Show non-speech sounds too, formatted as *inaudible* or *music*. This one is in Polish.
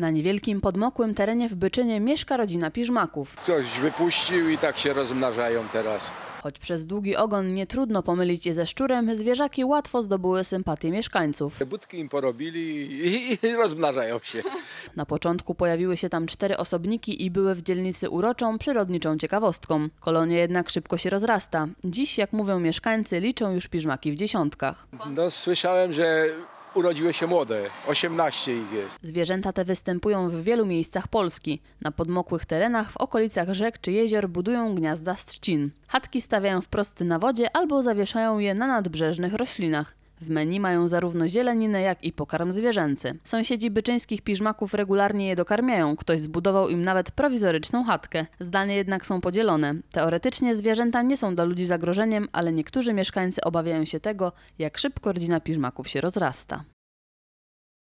Na niewielkim, podmokłym terenie w Byczynie mieszka rodzina piżmaków. Ktoś wypuścił i tak się rozmnażają teraz. Choć przez długi ogon nie trudno pomylić je ze szczurem, zwierzaki łatwo zdobyły sympatię mieszkańców. Te budki im porobili i, i rozmnażają się. *laughs* Na początku pojawiły się tam cztery osobniki i były w dzielnicy uroczą, przyrodniczą ciekawostką. Kolonia jednak szybko się rozrasta. Dziś, jak mówią mieszkańcy, liczą już piżmaki w dziesiątkach. No, słyszałem, że urodziły się młode, 18 ich jest. Zwierzęta te występują w wielu miejscach Polski. Na podmokłych terenach, w okolicach rzek czy jezior budują gniazda z trzcin. Chatki stawiają wprost na wodzie albo zawieszają je na nadbrzeżnych roślinach. W menu mają zarówno zieleninę, jak i pokarm zwierzęcy. Sąsiedzi byczyńskich piżmaków regularnie je dokarmiają, ktoś zbudował im nawet prowizoryczną chatkę. Zdanie jednak są podzielone. Teoretycznie zwierzęta nie są dla ludzi zagrożeniem, ale niektórzy mieszkańcy obawiają się tego, jak szybko rodzina piżmaków się rozrasta.